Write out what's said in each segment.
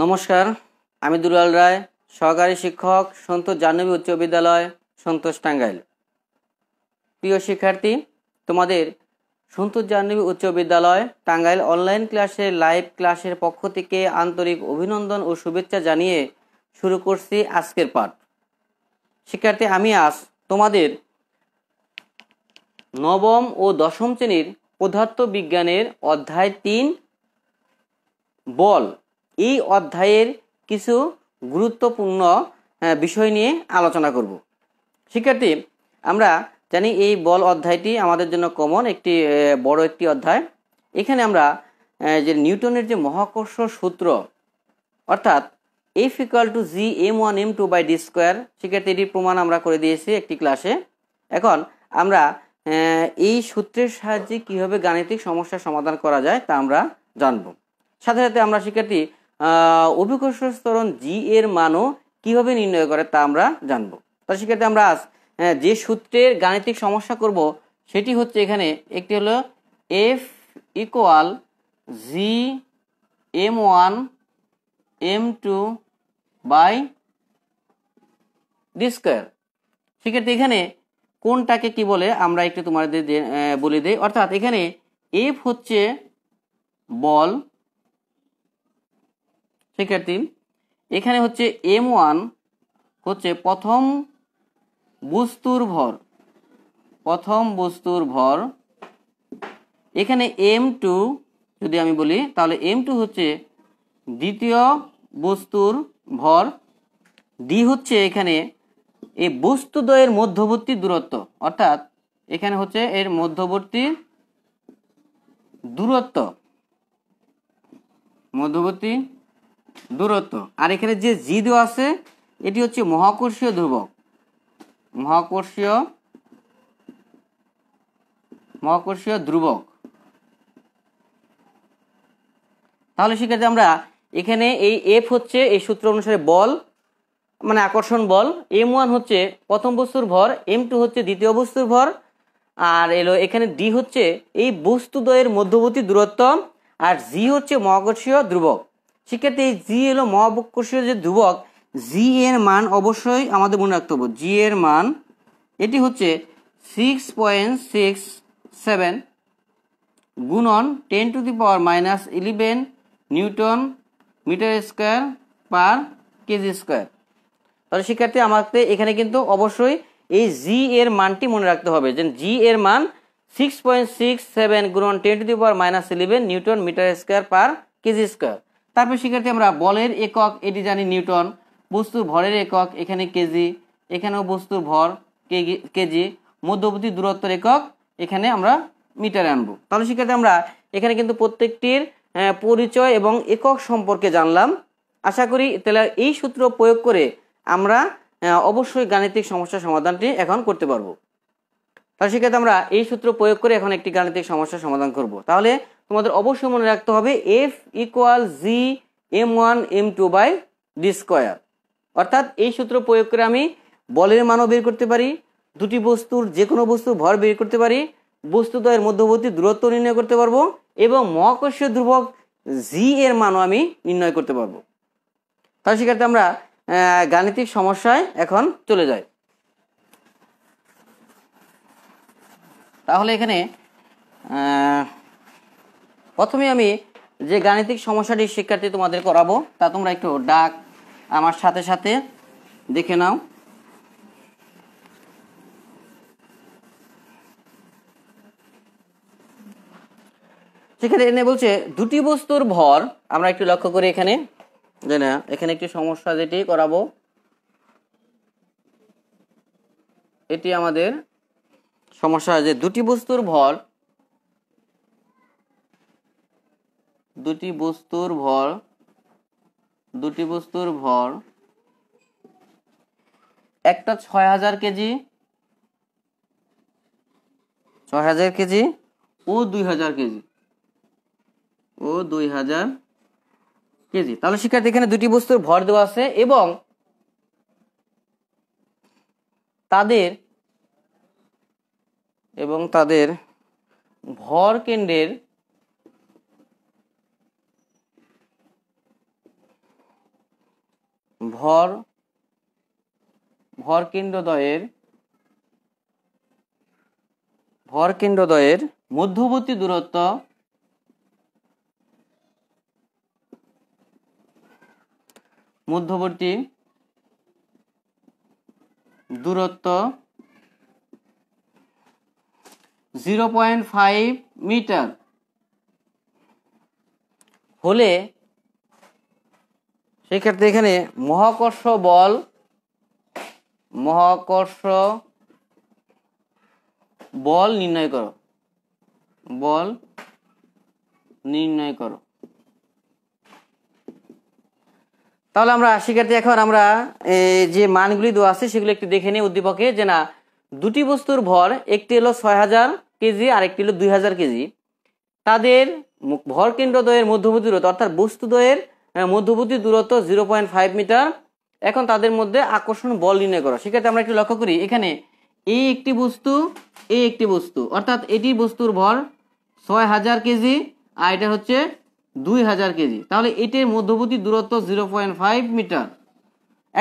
নমস্কার আমি দুলাল রায় সহকারী শিক্ষক সন্তোষ জাহ্নবী উচ্চ বিদ্যালয় সন্তোষ টাঙ্গাইল প্রিয় শিক্ষার্থী তোমাদের সন্তোষ জাহ্নবী উচ্চ বিদ্যালয় টাঙ্গাইল অনলাইন ক্লাসে লাইভ ক্লাসের পক্ষ থেকে আন্তরিক অভিনন্দন ও শুভেচ্ছা জানিয়ে শুরু করছি আজকের পাঠ শিক্ষার্থী আমি আজ তোমাদের নবম ও দশম শ্রেণীর পদার্থ বিজ্ঞানের অধ্যায় তিন বল এই অধ্যায়ের কিছু গুরুত্বপূর্ণ হ্যাঁ, বিষয় নিয়ে আলোচনা করব শিক্ষার্থী আমরা জানি এই বল অধ্যায়টি আমাদের জন্য কমন একটি বড় একটি অধ্যায় এখানে আমরা যে নিউটনের যে মহাকর্ষ সূত্র অর্থাৎ F equal to G M one M two by D square শিক্ষার্থী এটির প্রমাণ আমরা করে দিয়েছি একটি ক্লাসে এখন আমরা এই সূত্রের সাহায্যে কীভাবে গাণিতিক সমস্যার সমাধান করা যায় তা আমরা জানব সাথে সাথে আমরা শিক্ষার্থী অভিকর্ষ স্তরণ জি এর মানও কিভাবে নির্ণয় করে তা আমরা জানবো তার সেক্ষেত্রে আমরা আজ হ্যাঁ, যে সূত্রের গাণিতিক সমস্যা করব সেটি হচ্ছে এখানে একটি হলো F equal G M one M two by D square সেক্ষেত্রে এখানে কোনটাকে কি বলে আমরা একটু তোমাদের বলে দিই অর্থাৎ এখানে এফ হচ্ছে বল শিক্ষার্থী এখানে হচ্ছে এম ওয়ান হচ্ছে প্রথম বস্তুর ভর প্রথম বস্তুর ভর এখানে এম টু যদি আমি বলি তাহলে এম টু হচ্ছে দ্বিতীয় বস্তুর ভর ডি হচ্ছে এখানে এই বস্তুদ্বয়ের মধ্যবর্তী দূরত্ব অর্থাৎ এখানে হচ্ছে এর মধ্যবর্তী দূরত্ব মধ্যবর্তী দূরত্ব আর এখানে যে জি দেওয়া আছে এটি হচ্ছে মহাকর্ষীয় ধ্রুবক মহাকর্ষীয় মহাকর্ষীয় ধ্রুবক তাহলে শিক্ষার্থী আমরা এখানে এই এফ হচ্ছে এই সূত্র অনুসারে বল মানে আকর্ষণ বল এম ওয়ান হচ্ছে প্রথম বস্তুর ভর এম টু হচ্ছে দ্বিতীয় বস্তুর ভর আর এলো এখানে ডি হচ্ছে এই বস্তুদ্বয়ের মধ্যবর্তী দূরত্ব আর জি হচ্ছে মহাকর্ষীয় ধ্রুবক সেক্ষেত্রে জি হলো মহাবকর্ষীয় যে ধ্রুবক জি এর মান অবশ্যই আমাদের মনে রাখতে হবে জি এর মান এটি হচ্ছে সিক্স পয়েন্ট সিক্স সেভেন গুণন ten to the power minus eleven newton metre square per KG square তাহলে শিক্ষার্থী আমাকে এখানে কিন্তু অবশ্যই এই জি এর মানটি মনে রাখতে হবে যে জি এর মান সিক্স পয়েন্ট সিক্স সেভেন গুণন ten to the power minus eleven newton metre square per KG square তারপর শিক্ষার্থী আমরা বলের একক এটি জানি নিউটন বস্তুর ভরের একক এখানে কেজি এখানেও বস্তুর ভর কেজি মধ্যবর্তী দূরত্বের একক এখানে আমরা মিটারে আনবো তাহলে শিক্ষার্থী আমরা এখানে কিন্তু প্রত্যেকটির পরিচয় এবং একক সম্পর্কে জানলাম আশা করি তাহলে এই সূত্র প্রয়োগ করে আমরা অবশ্যই গাণিতিক সমস্যার সমাধানটি এখন করতে পারবো তাহলে সেক্ষেত্রে আমরা এই সূত্র প্রয়োগ করে এখন একটি গাণিতিক সমস্যার সমাধান করব তাহলে তোমাদের অবশ্যই মনে রাখতে হবে F equal G M one M two by D square অর্থাৎ এই সূত্র প্রয়োগ করে আমি বলের মানও বের করতে পারি দুটি বস্তুর যে কোনো বস্তুর ভর বের করতে পারি বস্তুদ্বয়ের মধ্যবর্তী দূরত্ব নির্ণয় করতে পারবো এবং মহাকর্ষীয় ধ্রুবক জি এর মানও আমি নির্ণয় করতে পারবো তাহলে সেক্ষেত্রে আমরা গাণিতিক সমস্যায় এখন চলে যাই তাহলে এখানে প্রথমে আমি যে গাণিতিক সমস্যাটি শিক্ষার্থী তোমাদের করাবো তা তোমরা একটু ডাক আমার সাথে সাথে দেখে নাও সেখানে এনে বলছে দুটি বস্তুর ভর আমরা একটু লক্ষ্য করি এখানে যে না এখানে একটি সমস্যা যেটি করাবো এটি আমাদের সমস্যা যে দুটি বস্তুর ভর দুটি বস্তুর ভর দুটি বস্তুর ভর একটা ছয় হাজার কেজি ছয় হাজার কেজি ও দুই হাজার কেজি ও দুই হাজার কেজি তাহলে শিক্ষার্থী এখানে দুটি বস্তুর ভর দেওয়া আছে এবং তাদের এবং তাদের ভর কেন্দ্রের ভর ভরকেন্দ্রদ্বয়ের ভরকেন্দ্রদ্বয়ের মধ্যবর্তী দূরত্ব মধ্যবর্তী দূরত্ব জিরো পয়েন্ট ফাইভ মিটার হলে ক্ষেত্রে এখানে মহাকর্ষ বল মহাকর্ষ বল নির্ণয় করো বল নির্ণয় করো তাহলে আমরা শিক্ষার্থী এখন আমরা যে মানগুলি দেওয়া আছে সেগুলো একটু দেখে নিই উদ্দীপকে যে না দুটি বস্তুর ভর একটি হলো ছয় হাজার কেজি আর একটি হলো দুই হাজার কেজি তাদের ভর দ্বয়ের মধ্যবর্তী দূরত্ব অর্থাৎ বস্তুদ্বয়ের হ্যাঁ, মধ্যবর্তী দূরত্ব জিরো পয়েন্ট ফাইভ মিটার এখন তাদের মধ্যে আকর্ষণ বল নির্ণয় করা সেক্ষেত্রে আমরা একটু লক্ষ্য করি এখানে এই একটি বস্তু এই একটি বস্তু অর্থাৎ এটি বস্তুর ভর ছয় হাজার কেজি আর এটা হচ্ছে দুই হাজার কেজি তাহলে এটির মধ্যবর্তী দূরত্ব জিরো পয়েন্ট ফাইভ মিটার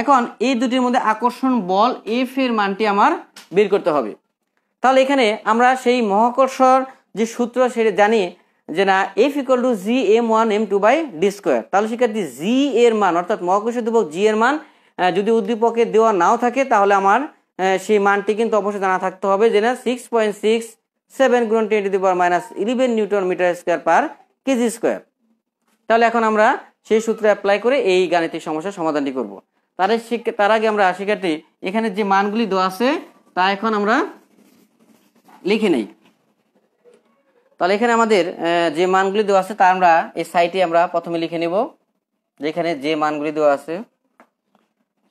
এখন এই দুটির মধ্যে আকর্ষণ বল এফ এর মানটি আমার বের করতে হবে তাহলে এখানে আমরা সেই মহাকর্ষর যে সূত্র সেটা জানি যে না F equal to G M one M two by D square তাহলে শিক্ষার্থী জি এর মান অর্থাৎ মহাকর্ষ ধ্রুবক জি এর মান যদি উদ্দীপকে দেওয়া নাও থাকে তাহলে আমার সেই মানটি কিন্তু অবশ্যই জানা থাকতে হবে যে না সিক্স পয়েন্ট সিক্স সেভেন গুণ ten to the power minus eleven newton metre square per KG square তাহলে এখন আমরা সেই সূত্রে অ্যাপ্লাই করে এই গাণিতিক সমস্যার সমাধানটি করব তার তার আগে আমরা শিক্ষার্থী এখানে যে মানগুলি দেওয়া আছে তা এখন আমরা লিখে নেই তাহলে এখানে আমাদের যে মানগুলি দেওয়া আছে তা আমরা এই সাইটে আমরা প্রথমে লিখে নেব যেখানে যে মানগুলি দেওয়া আছে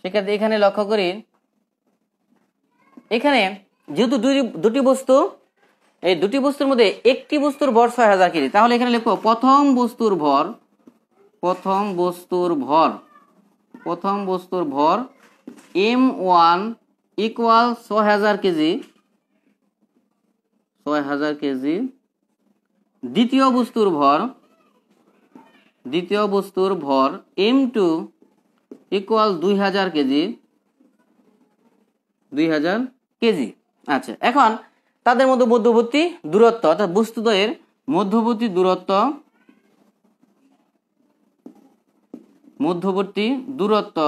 সেক্ষেত্রে এখানে লক্ষ্য করি এখানে যেহেতু দুটি বস্তু এই দুটি বস্তুর মধ্যে একটি বস্তুর ভর ছয় হাজার কেজি তাহলে এখানে লিখবো প্রথম বস্তুর ভর প্রথম বস্তুর ভর প্রথম বস্তুর ভর এম ওয়ান ইকুয়াল ছয় হাজার কেজি ছয় হাজার কেজি দ্বিতীয় বস্তুর ভর দ্বিতীয় বস্তুর ভর এম টু ইকুয়াল দুই হাজার কেজি দুই হাজার কেজি আচ্ছা এখন তাদের মধ্যে মধ্যবর্তী দূরত্ব অর্থাৎ বস্তুদ্বয়ের মধ্যবর্তী দূরত্ব মধ্যবর্তী দূরত্ব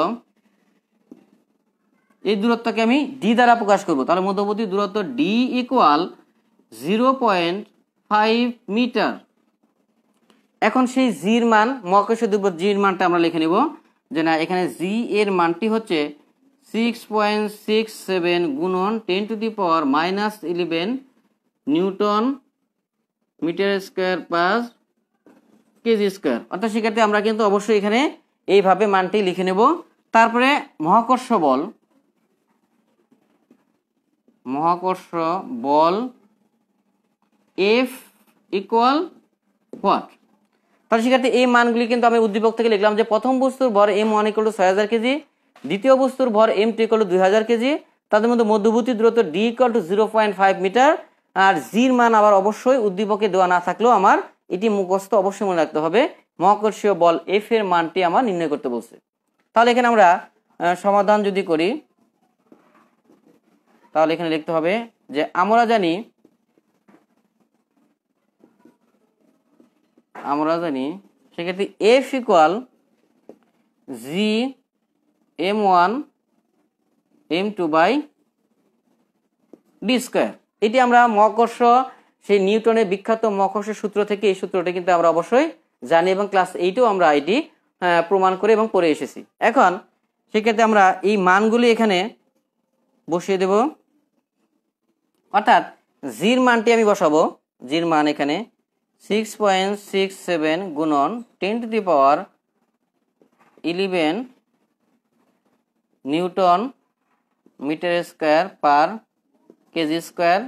এই দূরত্বকে আমি ডি দ্বারা প্রকাশ করব তাহলে মধ্যবর্তী দূরত্ব D equal zero point five metre এখন সেই জির মান মহাকর্ষের উপর জির মানটা আমরা লিখে নিব যে না এখানে জি এর মানটি হচ্ছে সিক্স পয়েন্ট সিক্স সেভেন গুণন ten to the power minus eleven newton metre square plus KG square অর্থাৎ সেক্ষেত্রে আমরা কিন্তু অবশ্যই এখানে এইভাবে মানটি লিখে নেব তারপরে মহাকর্ষ বল মহাকর্ষ বল এফ ইকুয়াল হোয়াট তাহলে সেক্ষেত্রে এই মানগুলি কিন্তু আমি উদ্দীপক থেকে লিখলাম যে প্রথম বস্তুর ভর এম ওয়ান ইকুয়াল টু ছয় হাজার কেজি দ্বিতীয় বস্তুর ভর এম টু ইকুয়াল টু দুই হাজার কেজি তাদের মধ্যে মধ্যবর্তী দূরত্ব D equal to zero point five metre আর জির মান আবার অবশ্যই উদ্দীপকে দেওয়া না থাকলেও আমার এটি মুখস্থ অবশ্যই মনে রাখতে হবে মহাকর্ষীয় বল এফ এর মানটি আমার নির্ণয় করতে বলছে তাহলে এখানে আমরা সমাধান যদি করি তাহলে এখানে লিখতে হবে যে আমরা জানি আমরা জানি সেক্ষেত্রে F equal G M one M two by D square এটি আমরা মহকর্ষ সেই নিউটনের বিখ্যাত মহকর্ষ সূত্র থেকে এই সূত্রটি কিন্তু আমরা অবশ্যই জানি এবং ক্লাস এইটেও আমরা এটি হ্যাঁ, প্রমাণ করে এবং পড়ে এসেছি এখন সেক্ষেত্রে আমরা এই মানগুলি এখানে বসিয়ে দেব অর্থাৎ জির মানটি আমি বসাবো জির মান এখানে সিক্স পয়েন্ট সিক্স সেভেন গুণন ten to the power eleven newton metre square per KG square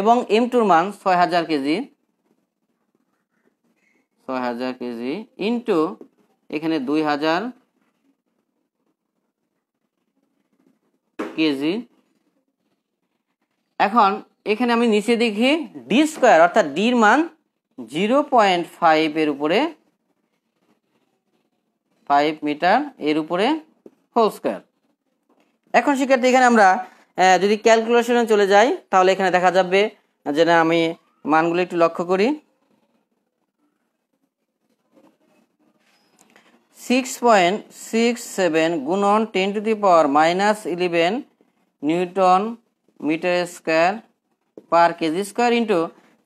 এবং এম টুর মান ছয় হাজার কেজি ছয় হাজার কেজি ইন্টু এখানে দুই হাজার কেজি এখন এখানে আমি নিচে দেখি ডি স্কোয়ার অর্থাৎ ডির মান জিরো পয়েন্ট ফাইভের উপরে ফাইভ মিটার এর উপরে হোল স্কোয়ার এখন শিক্ষার্থী এখানে আমরা যদি ক্যালকুলেশনে চলে যাই তাহলে এখানে দেখা যাবে যে না আমি মানগুলো একটু লক্ষ্য করি সিক্স পয়েন্ট সিক্স সেভেন গুণন ten to the power minus eleven newton metre square per KG square into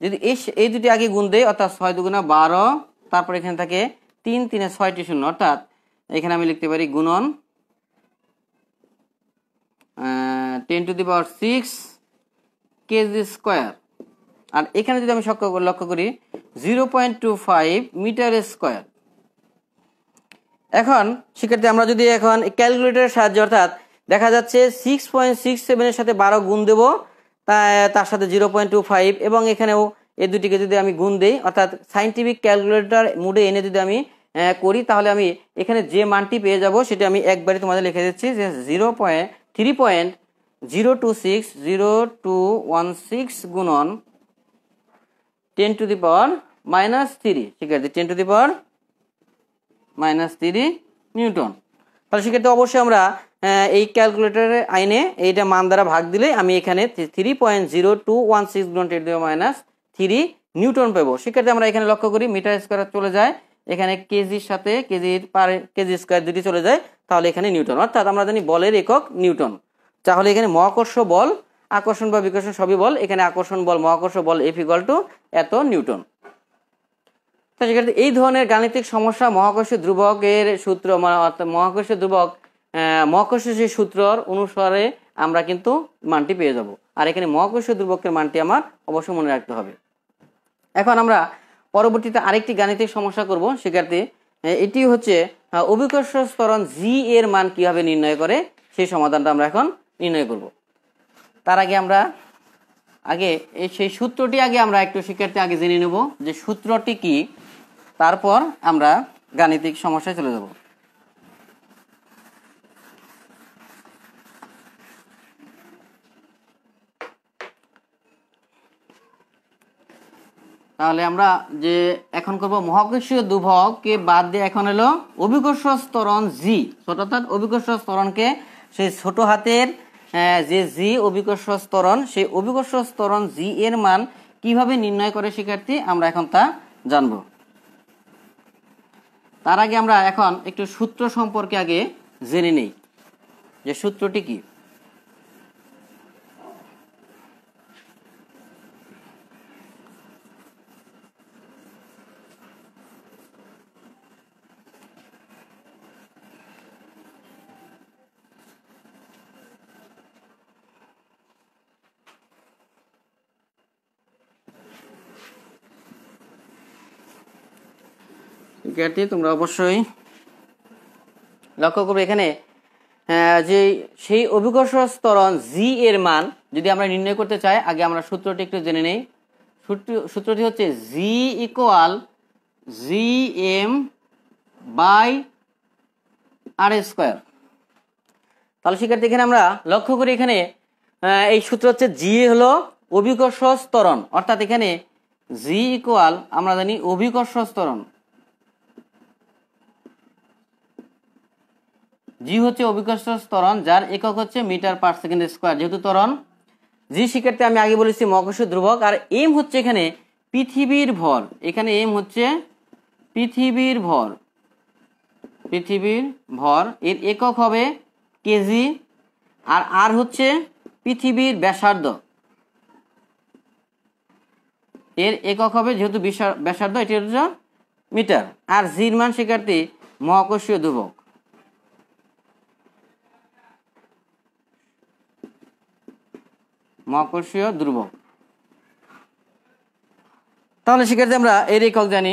যদি এই দুটি আগে গুণ দেয় অর্থাৎ ছয় দুগুণা বারো তারপর এখানে থাকে তিন তিনে ছয়টি শূন্য অর্থাৎ এখানে আমি লিখতে পারি গুণন ten to the power six KG square আর এখানে যদি আমি লক্ষ্য করি zero point two five metre square এখন শিক্ষার্থী আমরা যদি এখন ক্যালকুলেটারের সাহায্যে অর্থাৎ দেখা যাচ্ছে সিক্স পয়েন্ট সিক্স সেভেনের সাথে বারো গুণ দেবো তার সাথে জিরো পয়েন্ট টু ফাইভ এবং এখানেও এই দুটিকে যদি আমি গুণ দিই অর্থাৎ সাইন্টিফিক ক্যালকুলেটর মুডে এনে যদি আমি করি তাহলে আমি এখানে যে মানটি পেয়ে যাব সেটা আমি একবারে তোমাদের লিখে দিচ্ছি যে zero point three point zero two six zero two one six গুণন ten to the power minus three ঠিক আছে ten to the power minus three newton তাহলে সেক্ষেত্রে অবশ্যই আমরা এই ক্যালকুলেটরের আইনে এইটা মান দ্বারা ভাগ দিলে আমি এখানে three point zero two one six গুণ টেন মাইনাস থ্রি নিউটন পাবো সেক্ষেত্রে আমরা এখানে লক্ষ্য করি মিটার স্কোয়ার চলে যায় এখানে কেজির সাথে কেজির পার কেজি স্কোয়ার যদি চলে যায় তাহলে এখানে নিউটন অর্থাৎ আমরা জানি বলের একক নিউটন তাহলে এখানে মহাকর্ষ বল আকর্ষণ বা বিকর্ষণ সবই বল এখানে আকর্ষণ বল মহাকর্ষ বল এফ টু এত নিউটন এই ধরনের গাণিতিক সমস্যা মহাকর্ষ ধ্রুবকের সূত্র মানে অর্থাৎ মহাকর্ষ ধ্রুবক মহাকর্ষের সূত্রর অনুসারে আমরা কিন্তু মানটি পেয়ে যাব আর এখানে মহাকর্ষ দুর্ভক্ষের মানটি আমার অবশ্যই মনে রাখতে হবে এখন আমরা পরবর্তীতে আরেকটি গাণিতিক সমস্যা করব শিক্ষার্থী এটি হচ্ছে অভিকর্ষ স্তরণ জি এর মান কিভাবে নির্ণয় করে সেই সমাধানটা আমরা এখন নির্ণয় করব তার আগে আমরা আগে সেই সূত্রটি আগে আমরা একটু শিক্ষার্থী আগে জেনে নেব যে সূত্রটি কি তারপর আমরা গাণিতিক সমস্যায় চলে যাব তাহলে আমরা যে এখন করব মহাকর্ষীয় দুভগকে বাদ দিয়ে এখন এলো অভিকর্ষ স্তরণ জি ছোট অর্থাৎ অভিকর্ষ স্তরণকে সেই ছোট হাতের যে জি অভিকর্ষ স্তরণ সেই অভিকর্ষ স্তরণ জি এর মান কিভাবে নির্ণয় করে শিক্ষার্থী আমরা এখন তা জানব তার আগে আমরা এখন একটু সূত্র সম্পর্কে আগে জেনে নেই যে সূত্রটি কী শিক্ষার্থী তোমরা অবশ্যই লক্ষ্য করবে এখানে যে সেই অভিকর্ষ স্তরণ জি এর মান যদি আমরা নির্ণয় করতে চাই আগে আমরা সূত্রটি একটু জেনে নেই সূত্রটি হচ্ছে G equal G M by R square তাহলে শিক্ষার্থী এখানে আমরা লক্ষ্য করি এখানে এই সূত্র হচ্ছে জি হলো অভিকর্ষ স্তরণ অর্থাৎ এখানে জি ইকোয়াল আমরা জানি অভিকর্ষ স্তরণ জি হচ্ছে অভিকর্ষ ত্বরণ যার একক হচ্ছে মিটার পার সেকেন্ড স্কোয়ার যেহেতু ত্বরণ জি শিক্ষার্থী আমি আগে বলেছি মহাকর্ষ ধ্রুবক আর এম হচ্ছে এখানে পৃথিবীর ভর এখানে এম হচ্ছে পৃথিবীর ভর পৃথিবীর ভর এর একক হবে কেজি আর আর হচ্ছে পৃথিবীর ব্যাসার্ধ এর একক হবে যেহেতু ব্যাসার্ধ এটি হচ্ছে মিটার আর জির মান শিক্ষার্থী মহাকর্ষীয় ধ্রুবক মহাকর্ষীয় দুর্বল তাহলে সেক্ষেত্রে আমরা এর একক জানি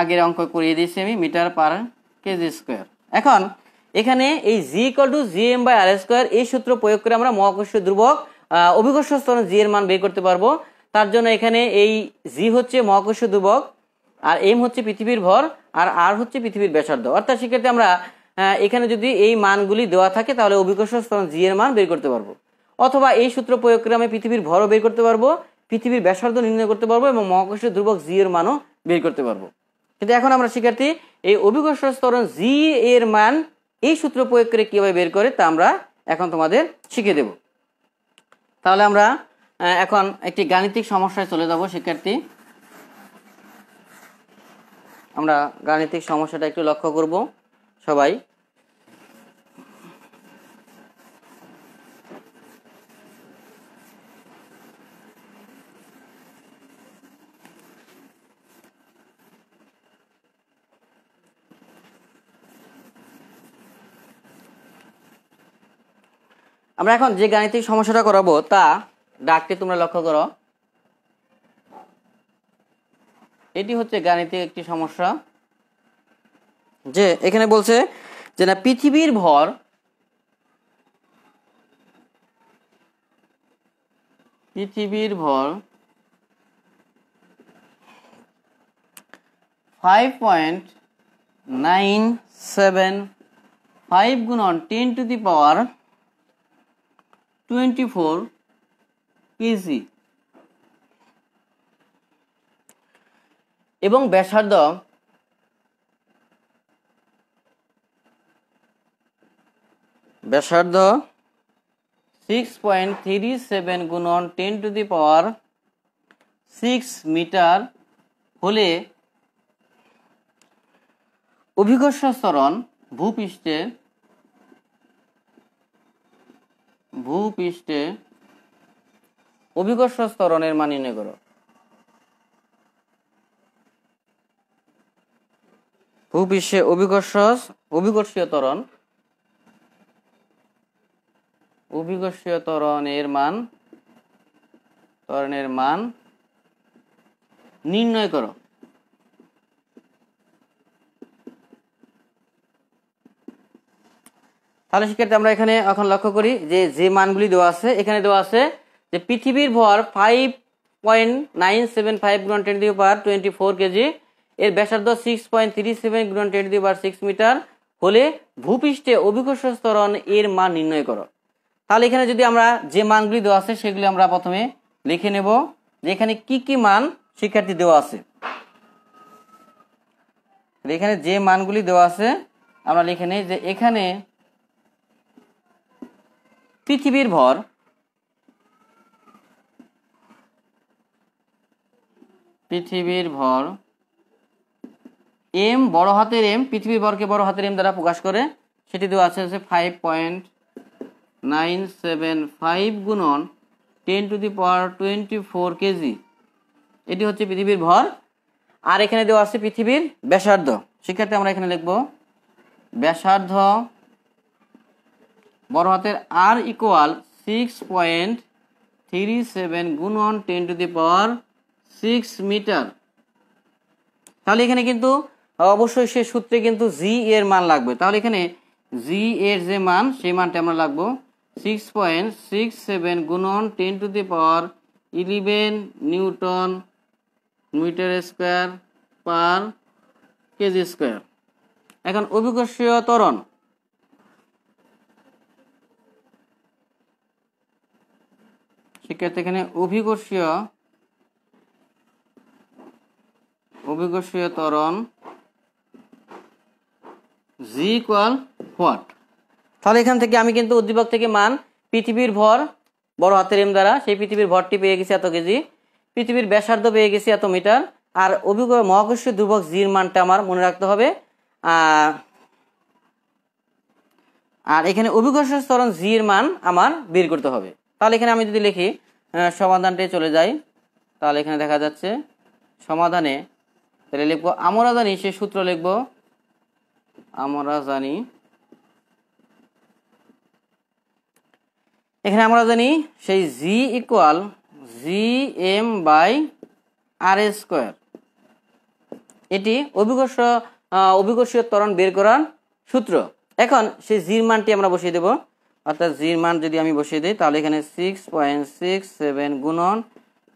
আগের অঙ্ক করিয়ে দিয়েছি আমি মিটার পার কেজি স্কোয়ার এখন এখানে এই G equal to G M by R square এই সূত্র প্রয়োগ করে আমরা মহাকর্ষীয় ধ্রুবক অভিকর্ষ স্তর জি এর মান বের করতে পারবো তার জন্য এখানে এই জি হচ্ছে মহাকর্ষীয় ধ্রুবক আর এম হচ্ছে পৃথিবীর ভর আর আর হচ্ছে পৃথিবীর ব্যাসার্ধ অর্থাৎ সেক্ষেত্রে আমরা এখানে যদি এই মানগুলি দেওয়া থাকে তাহলে অভিকর্ষ স্থান জি এর মান বের করতে পারবো অথবা এই সূত্র প্রয়োগ করে আমি পৃথিবীর ভরও বের করতে পারবো পৃথিবীর ব্যাসার্ধ নির্ণয় করতে পারবো এবং মহাকর্ষের ধ্রুবক জি এর মানও বের করতে পারবো কিন্তু এখন আমরা শিক্ষার্থী এই অভিকর্ষ স্তরণ জি এর মান এই সূত্র প্রয়োগ করে কীভাবে বের করে তা আমরা এখন তোমাদের শিখে দেব তাহলে আমরা এখন একটি গাণিতিক সমস্যায় চলে যাব শিক্ষার্থী আমরা গাণিতিক সমস্যাটা একটু লক্ষ্য করব সবাই আমরা এখন যে গাণিতিক সমস্যাটা করাবো তা ডাকটি তোমরা লক্ষ্য করো এটি হচ্ছে গাণিতিক একটি সমস্যা যে এখানে বলছে যে না পৃথিবীর ভর পৃথিবীর ভর five point nine seven five গুণন ten to the power 24 KG এবং ব্যাসার্ধ ব্যাসার্ধ সিক্স পয়েন্ট থ্রি সেভেন গুণন ten to the power six metre হলে অভিজ্ঞ স্তরণ ভূপৃষ্ঠে ভূপৃষ্ঠে অভিকর্ষ স্তরণের মান নির্ণয় করো ভূপৃষ্ঠে অভিকর্ষ অভিকর্ষীয় তরণ অভিকর্ষীয় তরণের মান তরণের মান নির্ণয় করো তাহলে শিক্ষার্থী আমরা এখানে এখন লক্ষ্য করি যে যে মানগুলি দেওয়া আছে এখানে দেওয়া আছে যে পৃথিবীর ভর five point nine seven five গ্রন ten per twenty four KG এর ব্যাসার্ধ সিক্স পয়েন্ট থ্রি সেভেন গ্রন টেন পার সিক্স মিটার হলে ভূপৃষ্ঠে অভিকর্ষ স্তরণ এর মান নির্ণয় করো তাহলে এখানে যদি আমরা যে মানগুলি দেওয়া আছে সেগুলি আমরা প্রথমে লিখে নেব যে এখানে কি কি মান শিক্ষার্থী দেওয়া আছে এখানে যে মানগুলি দেওয়া আছে আমরা লিখে নিই যে এখানে পৃথিবীর ভর পৃথিবীর ভর এম বড় হাতের এম পৃথিবীর ভরকে বড় হাতের এম দ্বারা প্রকাশ করে সেটি দেওয়া আছে হচ্ছে five point nine seven five গুণন ten to the power twenty four KG এটি হচ্ছে পৃথিবীর ভর আর এখানে দেওয়া আছে পৃথিবীর ব্যাসার্ধ সেক্ষেত্রে আমরা এখানে লিখব ব্যাসার্ধ বড় হাতের R equal six point three seven গুন one ten to the power six metre তাহলে এখানে কিন্তু অবশ্যই সে সূত্রে কিন্তু জি এর মান লাগবে তাহলে এখানে জি এর যে মান সেই মানটা আমরা লাগবো সিক্স পয়েন্ট সিক্স সেভেন গুন one ten to the power eleven newton metre square per KG square এখন অভিকর্ষীয় ত্বরণ সেক্ষেত্রে এখানে অভিকর্ষীয় অভিকর্ষীয় ত্বরণ জি ইকুয়াল হোয়াট তাহলে এখান থেকে আমি কিন্তু উদ্দীপক থেকে মান পৃথিবীর ভর বড় হাতের এম দ্বারা সেই পৃথিবীর ভরটি পেয়ে গেছি এত কেজি পৃথিবীর ব্যাসার্ধ পেয়ে গেছি এত মিটার আর অভিজ্ঞ মহাকর্ষীয় ধ্রুবক জির মানটা আমার মনে রাখতে হবে আর এখানে অভিকর্ষ স্তরণ জির মান আমার বের করতে হবে তাহলে এখানে আমি যদি লিখি সমাধানটাই চলে যাই তাহলে এখানে দেখা যাচ্ছে সমাধানে তাহলে লিখবো আমরা জানি সে সূত্র লিখব আমরা জানি এখানে আমরা জানি সেই g equal G M by R square এটি অভিকর্ষ অভিকর্ষীয় ত্বরণ বের করার সূত্র এখন সেই জির মানটি আমরা বসিয়ে দেবো অর্থাৎ জির মান যদি আমি বসিয়ে দিই তাহলে এখানে সিক্স পয়েন্ট সিক্স সেভেন গুণন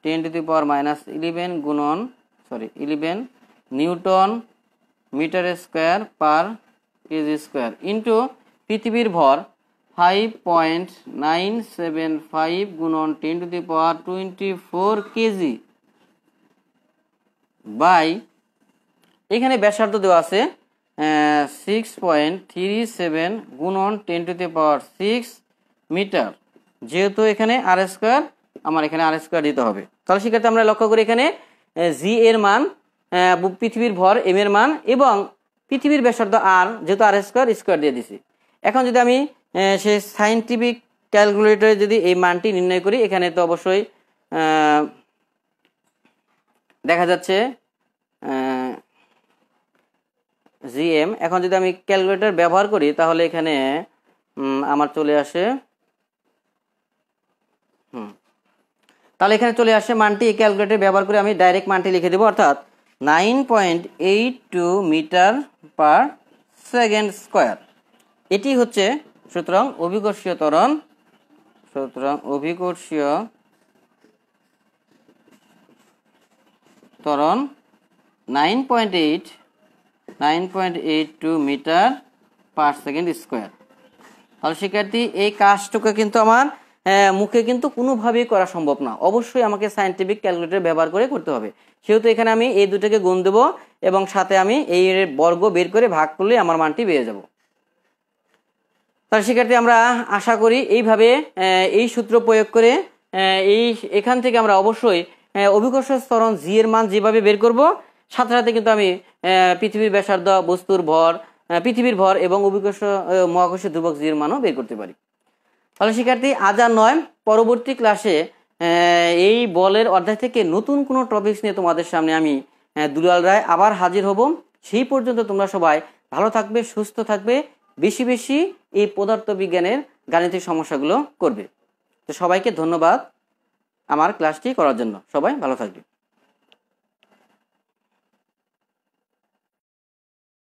ten to the power minus eleven গুণন sorry eleven newton metre square per KG square into পৃথিবীর ভর five point nine seven five গুণন ten to the power twenty four kg by এখানে ব্যাসার্ধ দেওয়া আছে six point three seven গুণন ten to the power six metre যেহেতু এখানে আর স্কোয়ার আমার এখানে আর স্কোয়ার দিতে হবে তাহলে সেক্ষেত্রে আমরা লক্ষ্য করি এখানে জি এর মান পৃথিবীর ভর এম এর মান এবং পৃথিবীর ব্যাসার্ধ আর যেহেতু আর স্কোয়ার স্কোয়ার দিয়ে দিছি এখন যদি আমি সে সাইন্টিফিক ক্যালকুলেটরে যদি এই মানটি নির্ণয় করি এখানে তো অবশ্যই দেখা যাচ্ছে জি এম এখন যদি আমি ক্যালকুলেটর ব্যবহার করি তাহলে এখানে আমার চলে আসে হুম তাহলে এখানে চলে আসে মানটি এই ক্যালকুলেটর ব্যবহার করে আমি ডাইরেক্ট মানটি লিখে দেবো অর্থাৎ nine point eight two metre per second square এটি হচ্ছে সুতরাং অভিকর্ষীয় তরণ সুতরাং অভিকর্ষীয় তরণ nine point eight nine metre per second square তাহলে শিক্ষার্থী এই কাজটুকু কিন্তু আমার হ্যাঁ, মুখে কিন্তু কোনোভাবেই করা সম্ভব না অবশ্যই আমাকে সায়েন্টিফিক ক্যালকুলেটর ব্যবহার করে করতে হবে সেহেতু এখানে আমি এই দুটোকে গুণ দেবো এবং সাথে আমি এই বর্গ বের করে ভাগ করলে আমার মানটি বেড়ে যাব তার শিক্ষার্থী আমরা আশা করি এইভাবে এই সূত্র প্রয়োগ করে এই এখান থেকে আমরা অবশ্যই অভিকর্ষ স্তরণ জি এর মান যেভাবে বের করবো সাথে সাথে কিন্তু আমি পৃথিবীর ব্যাসার্ধ বস্তুর ভর পৃথিবীর ভর এবং অভিকর্ষ মহাকর্ষের ধ্রুবক জির মানও বের করতে পারি ফলে শিক্ষার্থী আজ আর নয় পরবর্তী ক্লাসে এই বলের অধ্যায় থেকে নতুন কোনো টপিকস নিয়ে তোমাদের সামনে আমি দুলাল রায় আবার হাজির হব সেই পর্যন্ত তোমরা সবাই ভালো থাকবে সুস্থ থাকবে বেশি বেশি এই পদার্থবিজ্ঞানের গাণিতিক সমস্যাগুলো করবে তো সবাইকে ধন্যবাদ আমার ক্লাসটি করার জন্য সবাই ভালো থাকবে